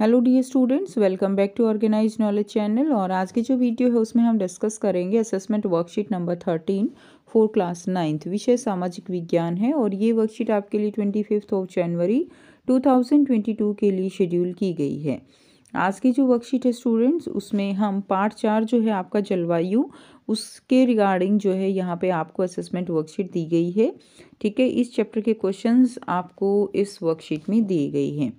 hello the students welcome back to organise knowledge channel और आज की जो वीडियो है उसमें हम डिस्कस करेंगे assessment worksheet number thirteen four class ninth विषय सामाजिक विज्ञान है और ये वर्कशीट आपके लिए twenty fifth of January two thousand twenty two के लिए शेड्यूल की गई है आज की जो वर्कशीट है स्टूडेंट्स उसमें हम पार्ट चार जो है आपका जलवायु उसके रिगार्डिंग जो है यहाँ पे आपको असेसमेंट वर्कशीट दी गई है ठीक है इस चैप्टर के क्वेश्चंस आपको इस वर्कशीट में दिए गई हैं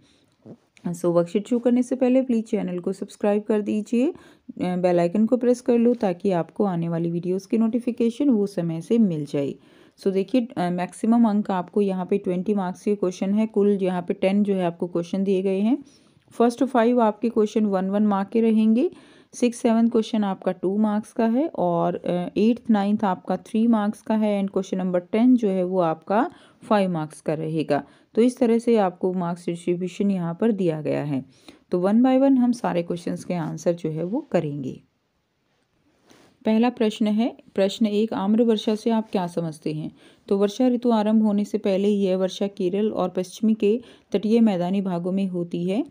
सो वर्कशीट शुरू करने से पहले प्लीज़ चैनल को सब्सक्राइब कर दीजिए बेल आइकन को प्रेस कर लो ताकि आपको आने वाली वीडियोस की नोटिफिकेशन वो समय से मिल जाए सो देखिए मैक्सिमम अंक आपको यहाँ पे ट्वेंटी मार्क्स के क्वेश्चन है कुल यहाँ पे टेन जो है आपको क्वेश्चन दिए गए हैं फर्स्ट फाइव आपके क्वेश्चन वन वन मार्क के रहेंगे सिक्स सेवन्थ क्वेश्चन आपका टू मार्क्स का है और एट्थ नाइन्थ आपका थ्री मार्क्स का है एंड क्वेश्चन नंबर टेन जो है वो आपका फाइव मार्क्स का रहेगा तो इस तरह से आपको मार्क्स डिस्ट्रीब्यूशन यहाँ पर दिया गया है तो वन बाय वन हम सारे क्वेश्चंस के आंसर जो है वो करेंगे पहला प्रश्न है प्रश्न एक आम्र वर्षा से आप क्या समझते हैं तो वर्षा ऋतु आरंभ होने से पहले यह वर्षा केरल और पश्चिमी के तटीय मैदानी भागों में होती है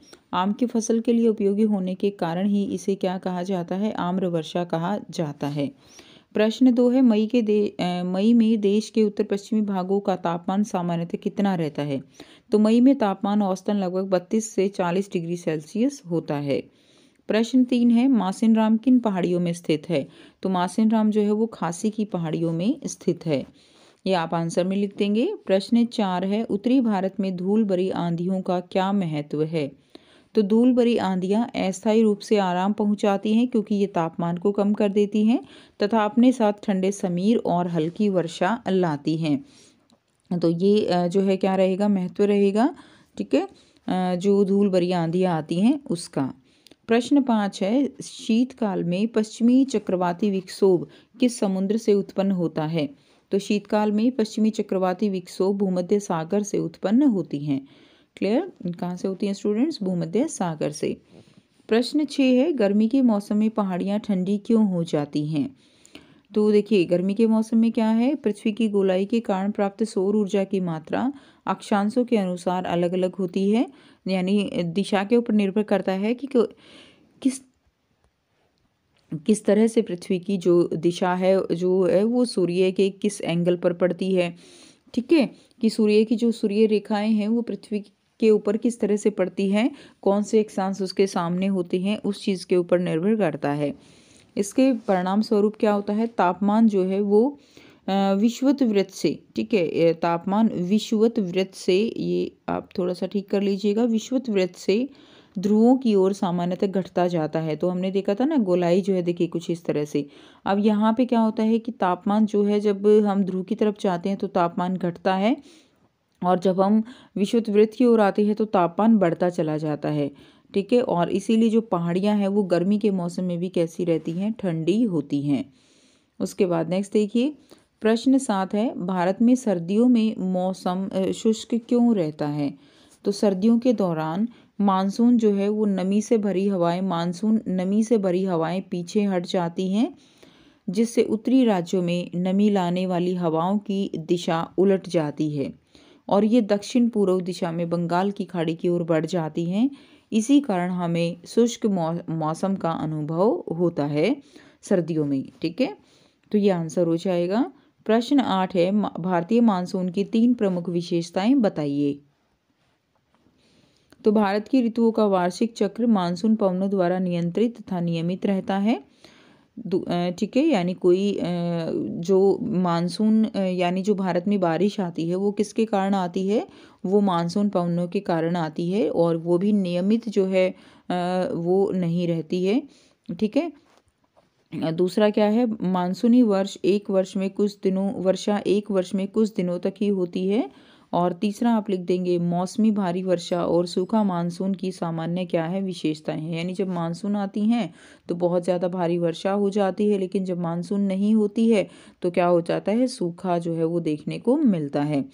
आम की फसल के लिए उपयोगी होने के कारण ही इसे क्या कहा जाता है आम्र वर्षा कहा जाता है प्रश्न दो है मई के दे मई में देश के उत्तर पश्चिमी भागों का तापमान सामान्यतः कितना रहता है तो मई में तापमान औसतन लगभग बत्तीस से चालीस डिग्री सेल्सियस होता है प्रश्न तीन है मासिन राम किन पहाड़ियों में स्थित है तो मासिन राम जो है वो खासी की पहाड़ियों में स्थित है ये आप आंसर में लिख देंगे प्रश्न चार है उत्तरी भारत में धूल भरी आंधियों का क्या महत्व है तो धूल भरी आंधियाँ अस्थायी रूप से आराम पहुंचाती हैं क्योंकि ये तापमान को कम कर देती हैं तथा अपने साथ ठंडे समीर और हल्की वर्षा लाती हैं तो ये जो है क्या रहेगा महत्व रहेगा ठीक है जो धूल भरी आंधियाँ आती हैं उसका प्रश्न पाँच है शीतकाल में पश्चिमी चक्रवाती विक्षोभ किस समुद्र से उत्पन्न होता है तो शीतकाल में पश्चिमी चक्रवाती विक्षोभ भूमध्य सागर से उत्पन्न होती हैं क्लियर कहाँ से होती हैं स्टूडेंट्स भूमध्य सागर से प्रश्न छः है गर्मी के मौसम में पहाड़ियाँ ठंडी क्यों हो जाती हैं तो देखिए गर्मी के मौसम में क्या है पृथ्वी की गोलाई के कारण प्राप्त सौर ऊर्जा की मात्रा अक्षांशों के अनुसार अलग अलग होती है यानी दिशा के ऊपर निर्भर करता है कि किस किस तरह से पृथ्वी की जो दिशा है जो है वो सूर्य के किस एंगल पर पड़ती है ठीक है कि सूर्य की जो सूर्य रेखाएं हैं वो पृथ्वी के ऊपर किस तरह से पड़ती हैं कौन से अक्षांश उसके सामने होते हैं उस चीज़ के ऊपर निर्भर करता है इसके परिणाम स्वरूप क्या होता है तापमान जो है वो विश्वत व्रत से ठीक है तापमान विश्वत व्रत से ये आप थोड़ा सा ठीक कर लीजिएगा विश्वत व्रत से ध्रुवों की ओर सामान्यतः घटता जाता है तो हमने देखा था ना गोलाई जो है देखिए कुछ इस तरह से अब यहाँ पे क्या होता है कि तापमान जो है जब हम ध्रुव की तरफ जाते हैं तो तापमान घटता है और जब हम विश्वत व्रत की ओर आते हैं तो तापमान बढ़ता चला जाता है ठीक है और इसीलिए जो पहाड़ियाँ हैं वो गर्मी के मौसम में भी कैसी रहती हैं ठंडी होती हैं उसके बाद नेक्स्ट देखिए प्रश्न सात है भारत में सर्दियों में मौसम शुष्क क्यों रहता है तो सर्दियों के दौरान मानसून जो है वो नमी से भरी हवाएं मानसून नमी से भरी हवाएं पीछे हट जाती हैं जिससे उत्तरी राज्यों में नमी लाने वाली हवाओं की दिशा उलट जाती है और ये दक्षिण पूर्व दिशा में बंगाल की खाड़ी की ओर बढ़ जाती हैं इसी कारण हमें शुष्क मौसम का अनुभव होता है सर्दियों में ठीक है तो ये आंसर हो जाएगा प्रश्न आठ है भारतीय मानसून की तीन प्रमुख विशेषताएं बताइए तो भारत की ऋतुओं का वार्षिक चक्र मानसून पवनों द्वारा नियंत्रित तथा नियमित रहता है ठीक है यानी कोई जो मानसून यानी जो भारत में बारिश आती है वो किसके कारण आती है वो मानसून पवनों के कारण आती है और वो भी नियमित जो है वो नहीं रहती है ठीक है दूसरा क्या है मानसूनी वर्ष एक वर्ष में कुछ दिनों वर्षा एक वर्ष में कुछ दिनों तक ही होती है और तीसरा आप लिख देंगे मौसमी भारी वर्षा और सूखा मानसून की सामान्य क्या है विशेषताएं हैं यानी जब मानसून आती हैं तो बहुत ज़्यादा भारी वर्षा हो जाती है लेकिन जब मानसून नहीं होती है तो क्या हो जाता है सूखा जो है वो देखने को मिलता है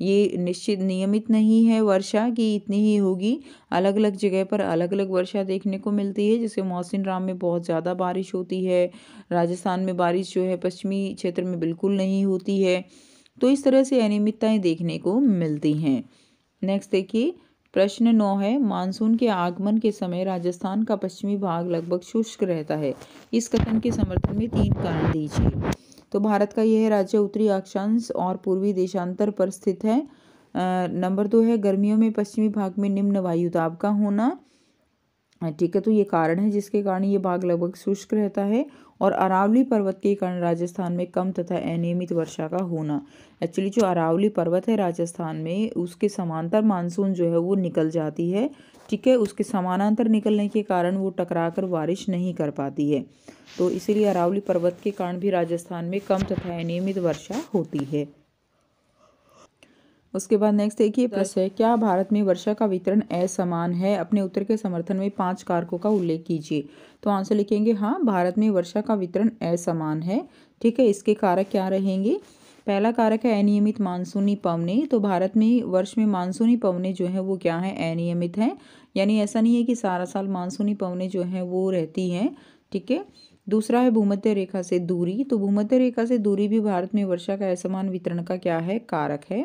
ये निश्चित नियमित नहीं है वर्षा कि इतनी ही होगी अलग अलग जगह पर अलग अलग वर्षा देखने को मिलती है जैसे मौसिन राम में बहुत ज़्यादा बारिश होती है राजस्थान में बारिश जो है पश्चिमी क्षेत्र में बिल्कुल नहीं होती है तो इस तरह से अनियमितताएँ देखने को मिलती हैं नेक्स्ट देखिए प्रश्न नौ है मानसून के आगमन के समय राजस्थान का पश्चिमी भाग लगभग शुष्क रहता है इस कथन के समर्थन में तीन कारण दीजिए तो भारत का यह राज्य उत्तरी अक्षांश और पूर्वी देशांतर पर स्थित है नंबर दो है गर्मियों में पश्चिमी भाग में निम्न वायु दाब का होना ठीक है तो ये कारण है जिसके कारण ये भाग लगभग शुष्क रहता है और अरावली पर्वत के कारण राजस्थान में कम तथा अनियमित वर्षा का होना एक्चुअली जो अरावली पर्वत है राजस्थान में उसके समांतर मानसून जो है वो निकल जाती है ठीक है उसके समानांतर निकलने के कारण वो टकरा कर बारिश नहीं कर पाती है तो इसीलिए अरावली पर्वत के कारण भी राजस्थान में कम तथा अनियमित वर्षा होती है उसके बाद नेक्स्ट देखिए तो प्रश्न है क्या भारत में वर्षा का वितरण असमान है अपने उत्तर के समर्थन में पांच कारकों का उल्लेख कीजिए तो आंसर लिखेंगे हाँ भारत में वर्षा का वितरण असमान है ठीक है इसके कारक क्या रहेंगे पहला कारक है अनियमित मानसूनी पवने तो भारत में वर्ष में मानसूनी पवने जो हैं वो क्या हैं अनियमित हैं यानी ऐसा नहीं है कि सारा साल मानसूनी पवने जो हैं वो रहती हैं ठीक है दूसरा है भूमध्य रेखा से दूरी तो भूमध्य रेखा से दूरी भी भारत में वर्षा का असमान वितरण का क्या है कारक है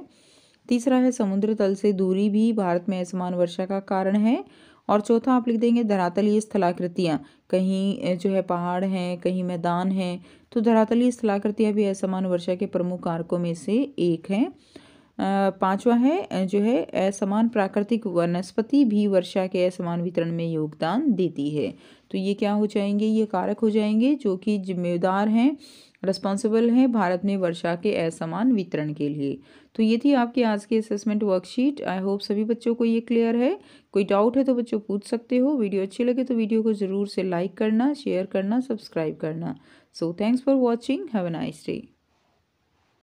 तीसरा है समुद्र तल से दूरी भी भारत में असमान वर्षा का कारण है और चौथा आप लिख देंगे धरातलीय स्थलाकृतियाँ कहीं जो है पहाड़ हैं कहीं मैदान हैं तो धरातलीय स्थलाकृतियाँ भी असमान वर्षा के प्रमुख कारकों में से एक हैं पांचवा है जो है असमान प्राकृतिक वनस्पति भी वर्षा के असमान वितरण में योगदान देती है तो ये क्या हो जाएंगे ये कारक हो जाएंगे जो कि जिम्मेदार हैं रिस्पॉन्सिबल हैं भारत में वर्षा के असमान वितरण के लिए तो ये थी आपकी आज की असेसमेंट वर्कशीट आई होप सभी बच्चों को ये क्लियर है कोई डाउट है तो बच्चों पूछ सकते हो वीडियो अच्छी लगे तो वीडियो को ज़रूर से लाइक करना शेयर करना सब्सक्राइब करना so thanks for watching have a nice day